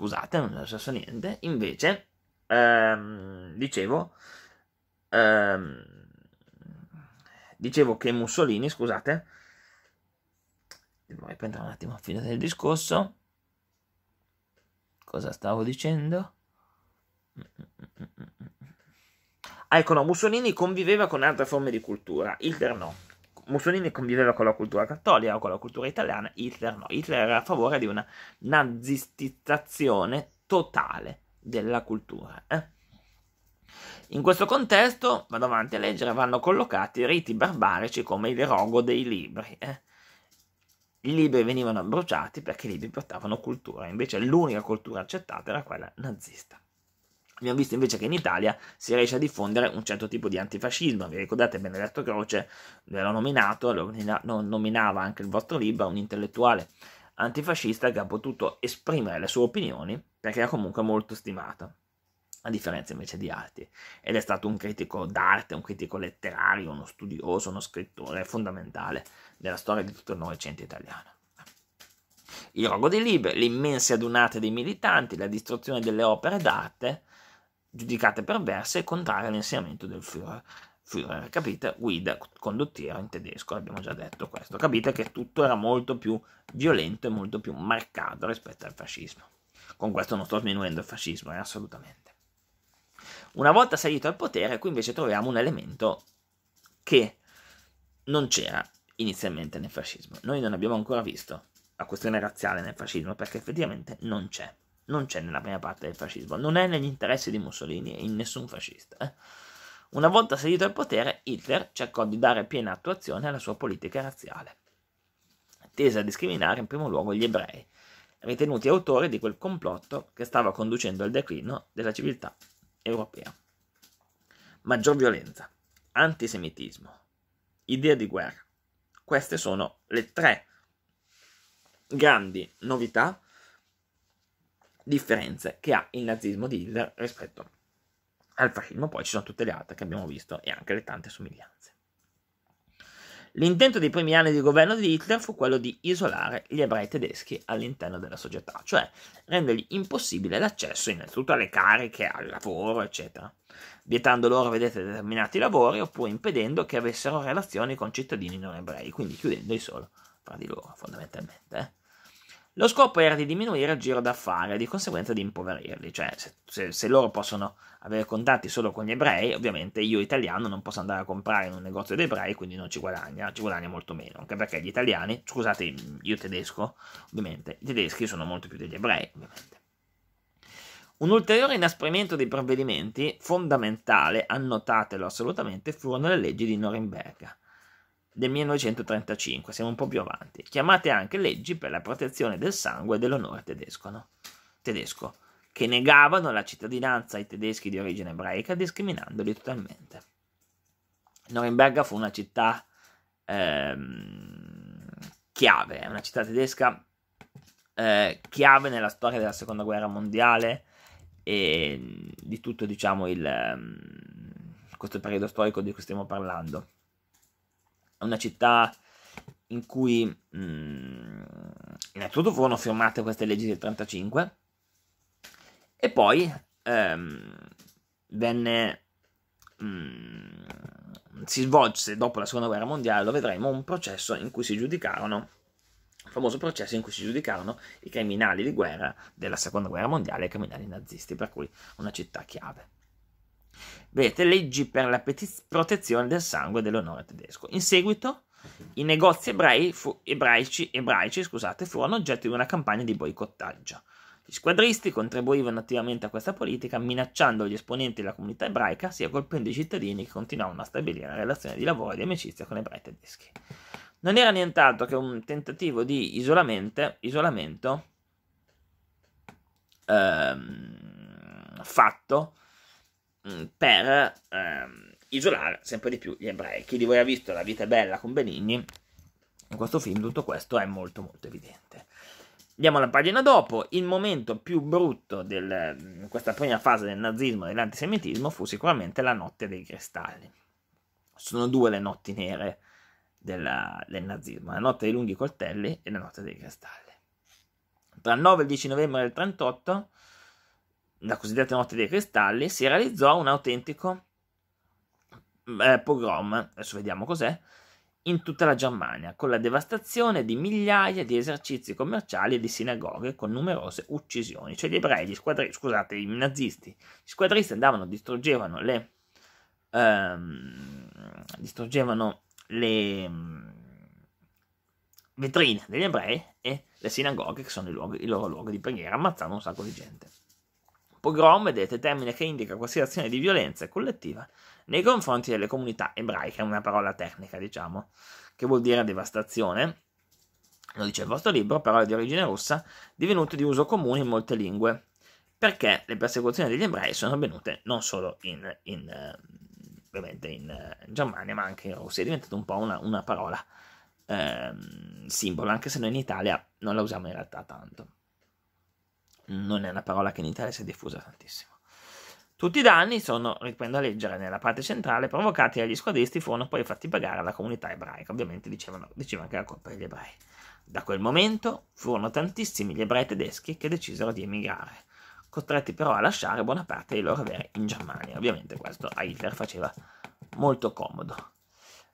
scusate, non è successo niente. Invece, ehm, dicevo, ehm, dicevo che Mussolini, scusate, devo riprendere un attimo a fine del discorso. Cosa stavo dicendo? Ah, ecco, no, Mussolini conviveva con altre forme di cultura, Hitler no. Mussolini conviveva con la cultura cattolica, con la cultura italiana, Hitler no. Hitler era a favore di una nazistizzazione totale della cultura. Eh? In questo contesto, vado avanti a leggere, vanno collocati riti barbarici come il rogo dei libri. Eh? I libri venivano bruciati perché i libri portavano cultura, invece l'unica cultura accettata era quella nazista. Abbiamo visto invece che in Italia si riesce a diffondere un certo tipo di antifascismo. Vi ricordate Benedetto Croce, l'ho nominato, lo nominava anche il vostro libro, un intellettuale antifascista che ha potuto esprimere le sue opinioni perché era comunque molto stimato, a differenza invece di altri. Ed è stato un critico d'arte, un critico letterario, uno studioso, uno scrittore fondamentale della storia di tutto il Novecento italiano il rogo dei libri, le immense adunate dei militanti, la distruzione delle opere d'arte, giudicate perverse e contrarie all'insegnamento del Führer. Führer, capite? Guida, condottiero in tedesco, abbiamo già detto questo. Capite che tutto era molto più violento e molto più marcato rispetto al fascismo. Con questo non sto sminuendo il fascismo, eh, assolutamente. Una volta salito al potere, qui invece troviamo un elemento che non c'era inizialmente nel fascismo. Noi non abbiamo ancora visto la questione razziale nel fascismo perché effettivamente non c'è non c'è nella prima parte del fascismo, non è negli interessi di Mussolini e in nessun fascista. Eh. Una volta salito al potere, Hitler cercò di dare piena attuazione alla sua politica razziale, tesa a discriminare in primo luogo gli ebrei, ritenuti autori di quel complotto che stava conducendo al declino della civiltà europea. Maggior violenza, antisemitismo, idea di guerra. Queste sono le tre grandi novità differenze che ha il nazismo di Hitler rispetto al fascismo, poi ci sono tutte le altre che abbiamo visto e anche le tante somiglianze. L'intento dei primi anni di governo di Hitler fu quello di isolare gli ebrei tedeschi all'interno della società, cioè rendergli impossibile l'accesso innanzitutto alle cariche, al lavoro, eccetera, vietando loro, vedete, determinati lavori oppure impedendo che avessero relazioni con cittadini non ebrei, quindi chiudendoli solo fra di loro, fondamentalmente. Eh. Lo scopo era di diminuire il giro d'affari e di conseguenza di impoverirli, cioè se, se, se, loro possono avere contatti solo con gli ebrei, ovviamente io italiano non posso andare a comprare in un negozio di ebrei, quindi non ci guadagna, ci guadagna molto meno, anche perché gli italiani, scusate io tedesco, ovviamente, i tedeschi sono molto più degli ebrei, ovviamente. Un ulteriore inasprimento dei provvedimenti, fondamentale, annotatelo assolutamente, furono le leggi di Norimberga del 1935, siamo un po' più avanti, chiamate anche leggi per la protezione del sangue e dell'onore tedesco, no? tedesco, che negavano la cittadinanza ai tedeschi di origine ebraica discriminandoli totalmente. Norimberga fu una città ehm, chiave, una città tedesca eh, chiave nella storia della seconda guerra mondiale e mm, di tutto diciamo il, ehm, questo periodo storico di cui stiamo parlando è una città in cui mh, mm, innanzitutto furono firmate queste leggi del 35 e poi ehm, venne mh, mm, si svolse dopo la seconda guerra mondiale lo vedremo un processo in cui si giudicarono il famoso processo in cui si giudicarono i criminali di guerra della seconda guerra mondiale e i criminali nazisti per cui una città chiave Vedete, leggi per la protezione del sangue e dell'onore tedesco. In seguito, i negozi ebrei fu, ebraici, ebraici scusate, furono oggetto di una campagna di boicottaggio. Gli squadristi contribuivano attivamente a questa politica, minacciando gli esponenti della comunità ebraica, sia colpendo i cittadini che continuavano a stabilire relazioni di lavoro e di amicizia con ebrei tedeschi. Non era nient'altro che un tentativo di isolamento, isolamento ehm, fatto Mm, per ehm, isolare sempre di più gli ebrei. Chi di voi ha visto La vita è bella con Benigni, in questo film tutto questo è molto molto evidente. Andiamo alla pagina dopo, il momento più brutto di mm, questa prima fase del nazismo e dell'antisemitismo fu sicuramente la notte dei cristalli. Sono due le notti nere della, del nazismo, la notte dei lunghi coltelli e la notte dei cristalli. Tra il 9 e il 10 novembre del 1938 la cosiddetta notte dei cristalli, si realizzò un autentico mm, eh, pogrom, adesso vediamo cos'è, in tutta la Germania, con la devastazione di migliaia di esercizi commerciali e di sinagoghe, con numerose uccisioni. Cioè gli ebrei, gli squadri, scusate, i nazisti, gli squadristi andavano, distruggevano le... Ehm, distruggevano le mm, vetrine degli ebrei e le sinagoghe che sono i, luoghi, i loro luoghi di preghiera ammazzando un sacco di gente Pogrom, vedete, termine che indica qualsiasi azione di violenza collettiva nei confronti delle comunità ebraiche, una parola tecnica, diciamo, che vuol dire devastazione. Lo dice il vostro libro, parola di origine russa, divenuto di uso comune in molte lingue, perché le persecuzioni degli ebrei sono avvenute non solo in, in, eh, ovviamente eh, in Germania, ma anche in Russia. È diventata un po' una, una parola eh, simbolo, anche se noi in Italia non la usiamo in realtà tanto non è una parola che in Italia si è diffusa tantissimo. Tutti i danni sono, riprendo a leggere nella parte centrale, provocati dagli squadristi furono poi fatti pagare alla comunità ebraica, ovviamente dicevano, diceva anche la colpa degli ebrei. Da quel momento furono tantissimi gli ebrei tedeschi che decisero di emigrare, costretti però a lasciare buona parte dei loro averi in Germania. Ovviamente questo a Hitler faceva molto comodo.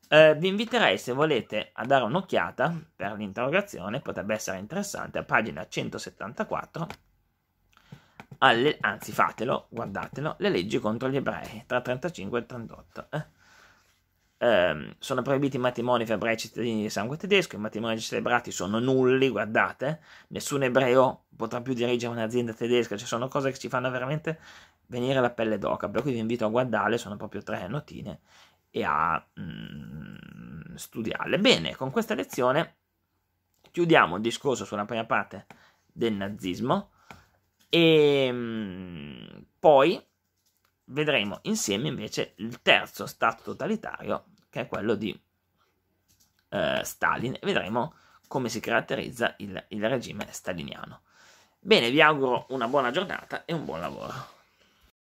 Eh, vi inviterei, se volete, a dare un'occhiata per l'interrogazione, potrebbe essere interessante, a pagina 174 alle, anzi fatelo, guardatelo, le leggi contro gli ebrei tra 35 e 38. Eh? Ehm, sono proibiti i matrimoni fra ebrei cittadini di sangue tedesco, i matrimoni celebrati sono nulli, guardate, nessun ebreo potrà più dirigere un'azienda tedesca, cioè sono cose che ci fanno veramente venire la pelle d'oca, per cui vi invito a guardarle, sono proprio tre notine, e a mm, studiarle. Bene, con questa lezione chiudiamo il discorso sulla prima parte del nazismo e ehm, poi vedremo insieme invece il terzo stato totalitario, che è quello di eh, Stalin. Vedremo come si caratterizza il, il regime staliniano. Bene, vi auguro una buona giornata e un buon lavoro.